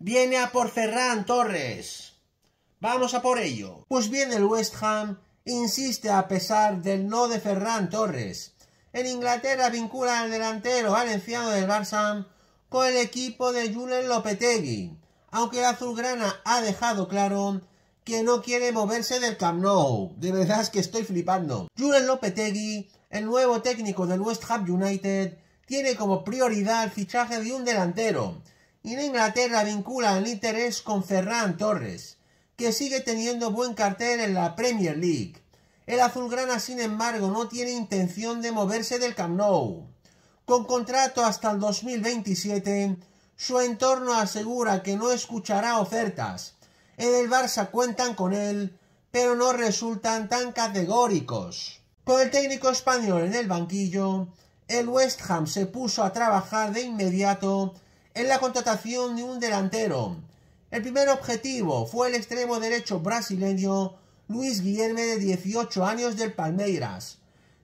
Viene a por Ferran Torres. Vamos a por ello. Pues bien, el West Ham insiste a pesar del no de Ferran Torres. En Inglaterra vincula al delantero valenciano del Barça con el equipo de Julen Lopetegui, aunque la azulgrana ha dejado claro que no quiere moverse del Camp Nou. De verdad es que estoy flipando. Julen Lopetegui, el nuevo técnico del West Ham United, tiene como prioridad el fichaje de un delantero y en Inglaterra vincula el interés con Ferran Torres, que sigue teniendo buen cartel en la Premier League. El azulgrana, sin embargo, no tiene intención de moverse del Camp Nou. Con contrato hasta el 2027, su entorno asegura que no escuchará ofertas. En el Barça cuentan con él, pero no resultan tan categóricos. Con el técnico español en el banquillo, el West Ham se puso a trabajar de inmediato en la contratación de un delantero. El primer objetivo fue el extremo derecho brasileño Luis Guillerme de 18 años del Palmeiras.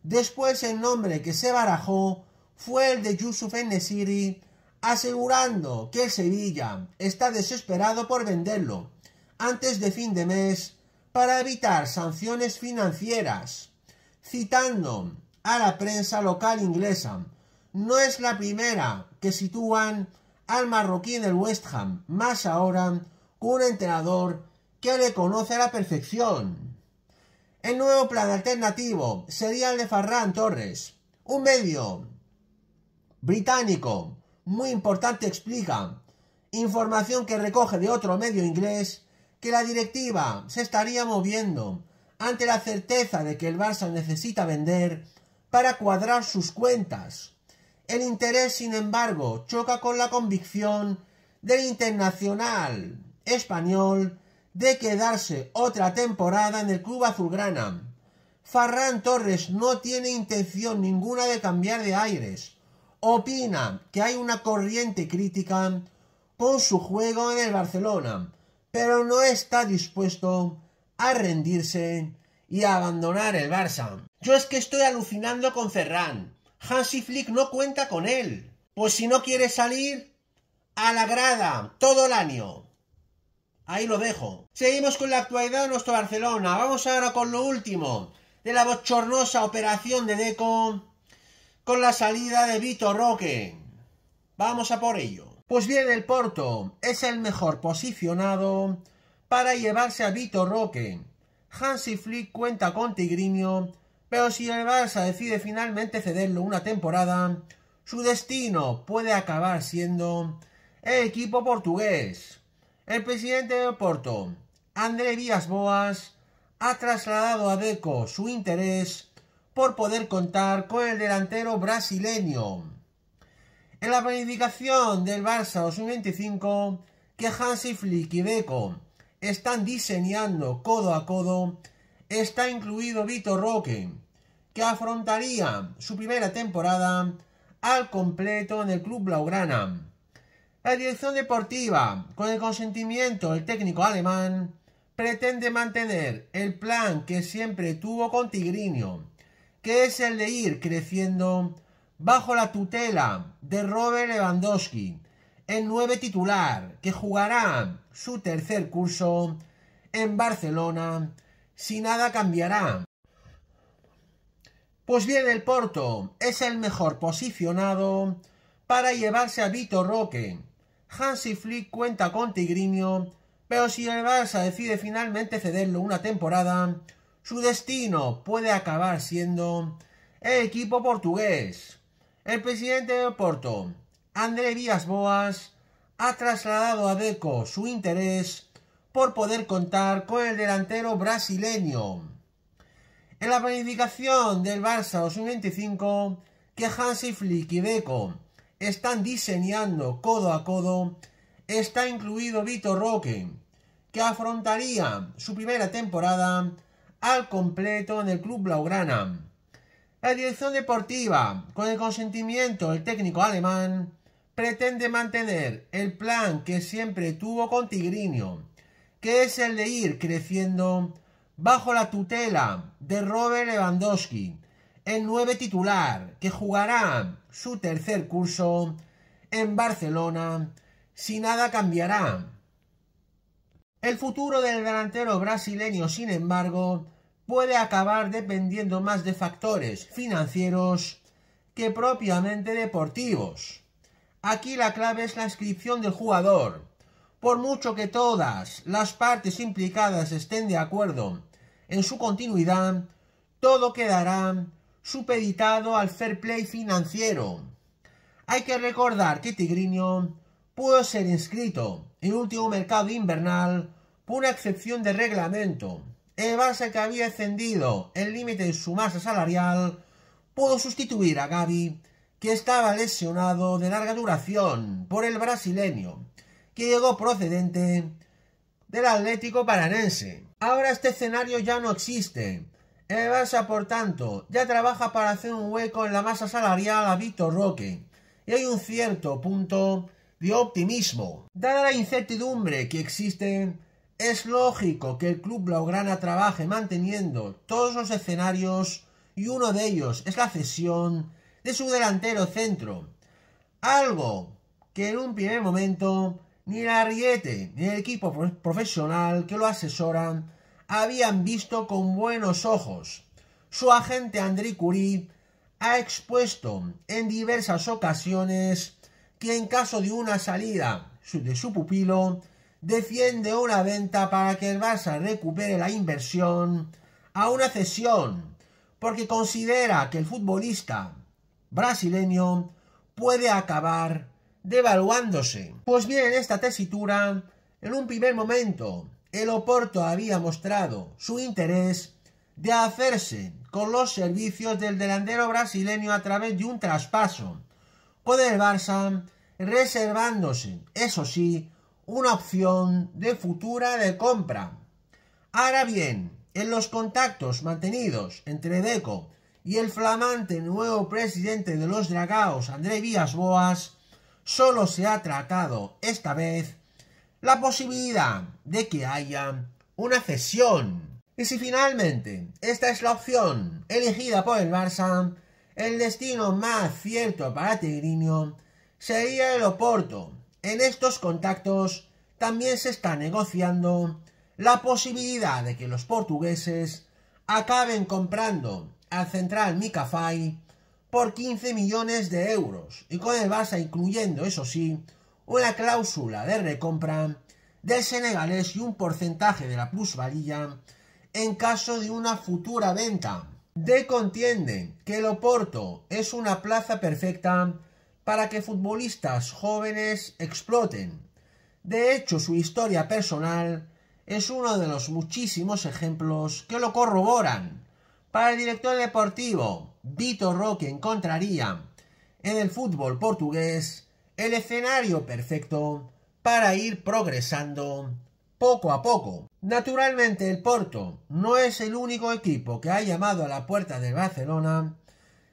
Después el nombre que se barajó fue el de Yusuf Nesiri, asegurando que Sevilla está desesperado por venderlo antes de fin de mes para evitar sanciones financieras. Citando a la prensa local inglesa, no es la primera que sitúan al marroquí del West Ham, más ahora con un entrenador que le conoce a la perfección. El nuevo plan alternativo sería el de Farran Torres, un medio británico muy importante explica información que recoge de otro medio inglés que la directiva se estaría moviendo ante la certeza de que el Barça necesita vender para cuadrar sus cuentas el interés, sin embargo, choca con la convicción del internacional español de quedarse otra temporada en el club azulgrana. Farran Torres no tiene intención ninguna de cambiar de aires. Opina que hay una corriente crítica con su juego en el Barcelona, pero no está dispuesto a rendirse y a abandonar el Barça. Yo es que estoy alucinando con Ferran. Hansi Flick no cuenta con él. Pues si no quiere salir, a la grada, todo el año. Ahí lo dejo. Seguimos con la actualidad de nuestro Barcelona. Vamos ahora con lo último de la bochornosa operación de Deco con la salida de Vitor Roque. Vamos a por ello. Pues bien, el Porto es el mejor posicionado para llevarse a Vitor Roque. Hansi Flick cuenta con Tigrinio. Pero si el Barça decide finalmente cederlo una temporada, su destino puede acabar siendo el equipo portugués. El presidente de Porto, André Díaz Boas, ha trasladado a Deco su interés por poder contar con el delantero brasileño. En la planificación del Barça 2025 que Hansi Flick y Deco están diseñando codo a codo, está incluido Vitor Roque, que afrontaría su primera temporada al completo en el club blaugrana. La dirección deportiva, con el consentimiento del técnico alemán, pretende mantener el plan que siempre tuvo con Tigrinio, que es el de ir creciendo bajo la tutela de Robert Lewandowski, el nueve titular que jugará su tercer curso en Barcelona si nada cambiará. Pues bien, el Porto es el mejor posicionado para llevarse a Vitor Roque. Hansi Flick cuenta con tigriño, pero si el Barça decide finalmente cederlo una temporada, su destino puede acabar siendo el equipo portugués. El presidente del Porto, André Díaz Boas, ha trasladado a Deco su interés por poder contar con el delantero brasileño. En la planificación del Barça 2025, que Hansi Flick y Deco están diseñando codo a codo, está incluido Vito Roque, que afrontaría su primera temporada al completo en el club blaugrana. La dirección deportiva, con el consentimiento del técnico alemán, pretende mantener el plan que siempre tuvo con Tigrinio, que es el de ir creciendo bajo la tutela de Robert Lewandowski, el nueve titular, que jugará su tercer curso en Barcelona si nada cambiará. El futuro del delantero brasileño, sin embargo, puede acabar dependiendo más de factores financieros que propiamente deportivos. Aquí la clave es la inscripción del jugador, por mucho que todas las partes implicadas estén de acuerdo en su continuidad, todo quedará supeditado al fair play financiero. Hay que recordar que Tigriño pudo ser inscrito en el último mercado invernal por una excepción de reglamento. base a que había encendido el límite de su masa salarial pudo sustituir a Gaby, que estaba lesionado de larga duración por el brasileño que llegó procedente del Atlético Paranense. Ahora este escenario ya no existe. El Barça, por tanto, ya trabaja para hacer un hueco en la masa salarial a Víctor Roque. Y hay un cierto punto de optimismo. Dada la incertidumbre que existe, es lógico que el club blaugrana trabaje manteniendo todos los escenarios y uno de ellos es la cesión de su delantero centro. Algo que en un primer momento ni el arriete, ni el equipo profesional que lo asesoran habían visto con buenos ojos. Su agente André Curie ha expuesto en diversas ocasiones que en caso de una salida de su pupilo, defiende una venta para que el Barça recupere la inversión a una cesión, porque considera que el futbolista brasileño puede acabar devaluándose. Pues bien, en esta tesitura, en un primer momento, el Oporto había mostrado su interés de hacerse con los servicios del delantero brasileño a través de un traspaso con el Barça, reservándose, eso sí, una opción de futura de compra. Ahora bien, en los contactos mantenidos entre Deco y el flamante nuevo presidente de los Dragaos, André Villas Boas, solo se ha tratado esta vez la posibilidad de que haya una cesión. Y si finalmente esta es la opción elegida por el Barça, el destino más cierto para Tigrinio sería el Oporto. En estos contactos también se está negociando la posibilidad de que los portugueses acaben comprando al central Mikafai por 15 millones de euros y con el Barça incluyendo, eso sí, una cláusula de recompra del senegalés y un porcentaje de la plusvalía en caso de una futura venta. De contiende que el Oporto es una plaza perfecta para que futbolistas jóvenes exploten. De hecho, su historia personal es uno de los muchísimos ejemplos que lo corroboran. Para el director deportivo, Vitor Roque encontraría en el fútbol portugués el escenario perfecto para ir progresando poco a poco. Naturalmente el Porto no es el único equipo que ha llamado a la puerta de Barcelona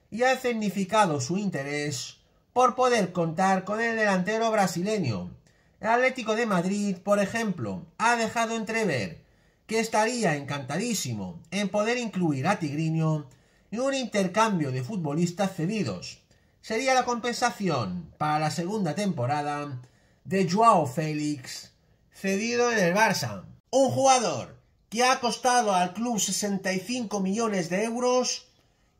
y ha significado su interés por poder contar con el delantero brasileño. El Atlético de Madrid, por ejemplo, ha dejado entrever que estaría encantadísimo en poder incluir a Tigriño y un intercambio de futbolistas cedidos. Sería la compensación para la segunda temporada de Joao Félix, cedido en el Barça. Un jugador que ha costado al club 65 millones de euros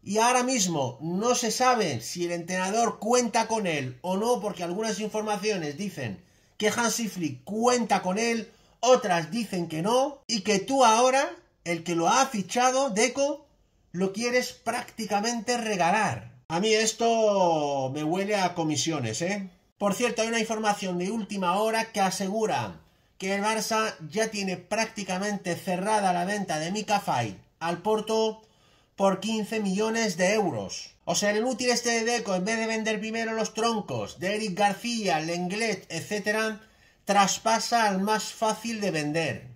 y ahora mismo no se sabe si el entrenador cuenta con él o no, porque algunas informaciones dicen que Hansi Flick cuenta con él, otras dicen que no, y que tú ahora, el que lo ha fichado, Deco, lo quieres prácticamente regalar. A mí esto me huele a comisiones, ¿eh? Por cierto, hay una información de última hora que asegura que el Barça ya tiene prácticamente cerrada la venta de Mika al Porto por 15 millones de euros. O sea, el útil este de Deco, en vez de vender primero los troncos de Eric García, Lenglet, etc., traspasa al más fácil de vender.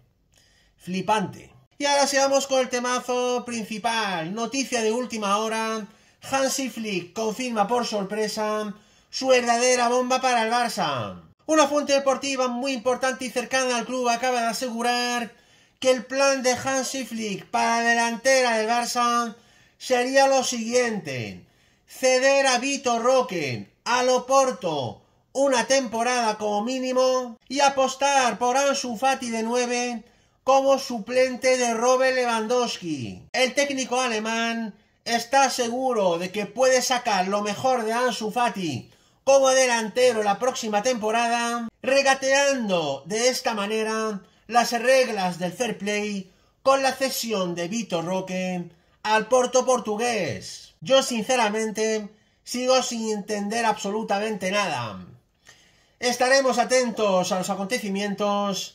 Flipante. Y ahora sigamos con el temazo principal. Noticia de última hora. Hansi Flick confirma por sorpresa su verdadera bomba para el Barça. Una fuente deportiva muy importante y cercana al club acaba de asegurar que el plan de Hansi Flick para la delantera del Barça sería lo siguiente. Ceder a Vito Roque, a Loporto, una temporada como mínimo y apostar por Ansu Fati de 9 como suplente de Robert Lewandowski. El técnico alemán está seguro de que puede sacar lo mejor de Ansu Fati como delantero la próxima temporada, regateando de esta manera las reglas del fair play con la cesión de Vitor Roque al Porto portugués. Yo sinceramente sigo sin entender absolutamente nada. Estaremos atentos a los acontecimientos